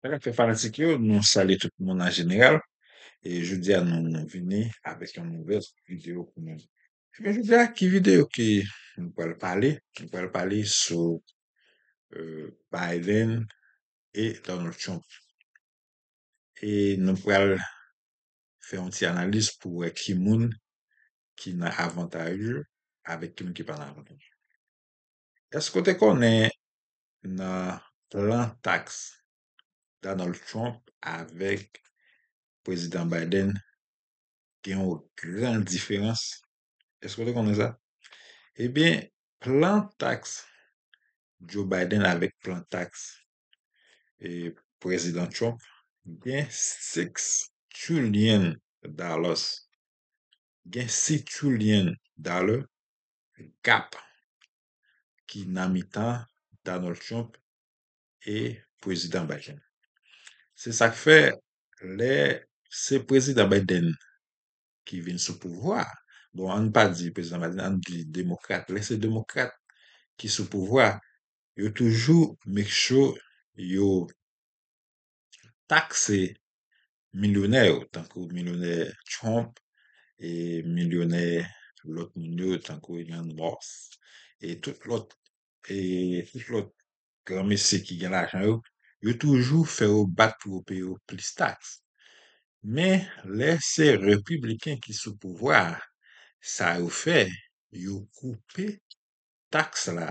Fè falansik yo, nou sali tout moun an jenegal, e joudia nou vini apèk yon nouvez video koumoun. Fè joudia ki video ki nou pwèl pali, sou Biden e Donald Trump. E nou pwèl fè yon ti analis pou ek ki moun ki nan avantaj avèk ki moun ki pan avantaj. Eskote konen nan plan taks Donald Trump avek prezident Biden gen yo gran diferans. Esko te konen sa? E ben, plan tax Joe Biden avek plan tax prezident Trump gen seks chou liyen dalos. Gen se chou liyen dalos, gap ki nan mitan Donald Trump e prezident Biden. Se sak fe, le se prezident Biden ki vin sou pouvwa, don an pa di prezident Biden an di demokrate, le se demokrate ki sou pouvwa, yo toujou mèk chou yo takse milyonèw tankou milyonèw Trump e milyonèw lot minyo tankou Elon Musk e tout lot klamese e ki gen la chan ouk yo toujou fè ou bat pou ou pè yo plis taks. Men, lè se republikan ki sou pouvwa, sa ou fè, yo koupe taks la.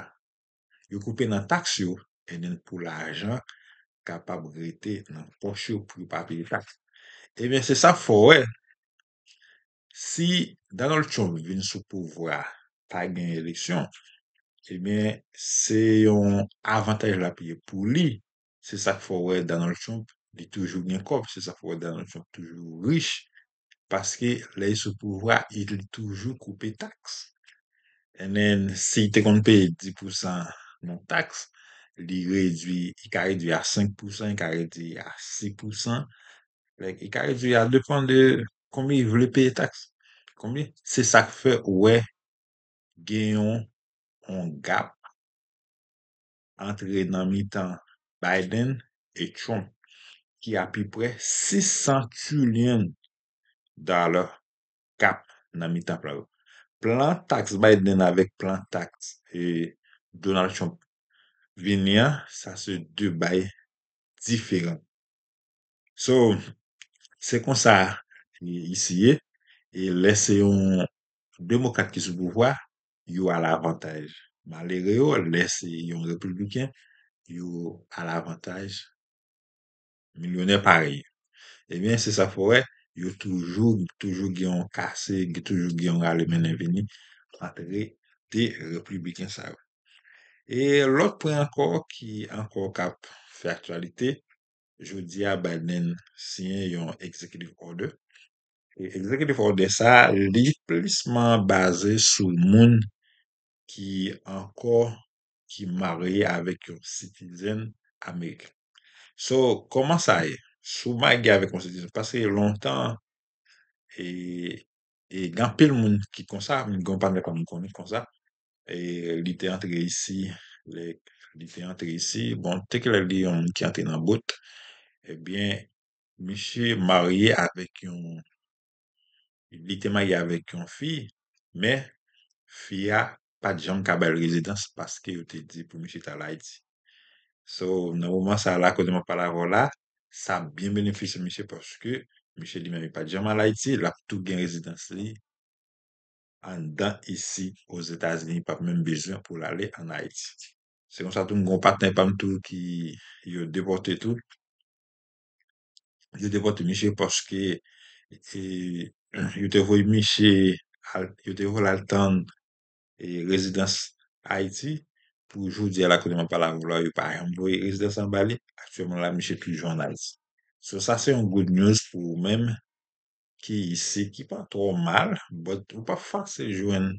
Yo koupe nan taks yo, enen pou la ajan, kapab rete nan poche yo pou ou papi li taks. Emen, se sa fò wè, si Donald Trump vin sou pouvwa, ta gen eleksyon, emen, se yon avantaj la piye pou li, se sak fwa wè Donald Trump li toujou gen kop, se sak fwa wè Donald Trump toujou rich, paske la yi sou pou wè, il toujou koupe taks. Enen, se yi te kon pe 10% non taks, li redwi, i ka redwi a 5%, i ka redwi a 6%, lek, i ka redwi a 2.2, konbi yi vle pe taks, konbi, se sak fwa wè, gen yon, yon gap, antre nan mi tan fwa, Biden et Trump ki api pre 600 julyen da lor kap nan mi tap la yo. Plan tax Biden avek plan tax e Donald Trump venyen sa se 2 bay diferent. So, se kon sa yisiye e lese yon demokrat ki sou bouvwa yo al avantage. Malere yo lese yon republiken yo al avantage milyonè pari. Ebyen, eh se sa fowè, yo toujou, toujou gyon kase, toujou gyon gwa lemen enveni kante re te republiken sa. E lòt pwè ankor ki ankor kap faktualite, jodi a badnen siyen yon exekidif orde. E exekidif orde sa, li plisman baze sou moun ki ankor ki mariye avek yon citizen Amerik. So, koman sa e? Souman ge avek yon citizen. Pase yon lontan e, e gampil moun ki konsa, moun gampan moun koni konsa, e li te antre isi, li te antre isi, bon, teke la li yon ki antre nan bout, ebyen, mi se mariye avek yon li te mariye avek yon fi, me, fi a pa di jan kabel rezidans paske yo te di pou miche ta la iti. So, nouman sa la kode man pala vo la, sa bin benefisye miche poske, miche di men mi pa di jan ma la iti, la pou tou gen rezidans li, an dan isi ou zetas geni pa pou men bezwen pou la le an la iti. Se kon sa tou m goun paten pan tou ki yo devote tou, yo devote miche poske, e, yo te voy miche, yo te voy lal tan, E rezidans Haiti, poujou di al akoniman pa la vloy, ou pa yon boye rezidans an Bali, aktuèman la mi chekli joun Haiti. So sa se yon good news pou mèm ki se ekipan tro mal, bot ou pa fase joun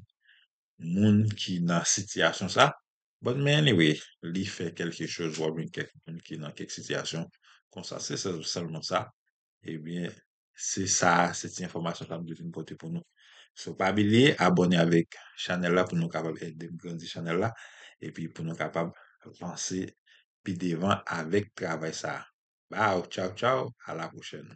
moun ki nan sityasyon sa, bot mèny we, li fè kelke chòs, wò mwen kek moun ki nan kek sityasyon, konsa se se salman sa, ebyen se sa, se ti informasyon sa mwen dekote pou nou. Sou pabili, abone avèk chanel la pou nou kapab edèk grondi chanel la. E pi pou nou kapab pansè pi devan avèk travè sa. Baw, tchaw, tchaw, ala kouchen.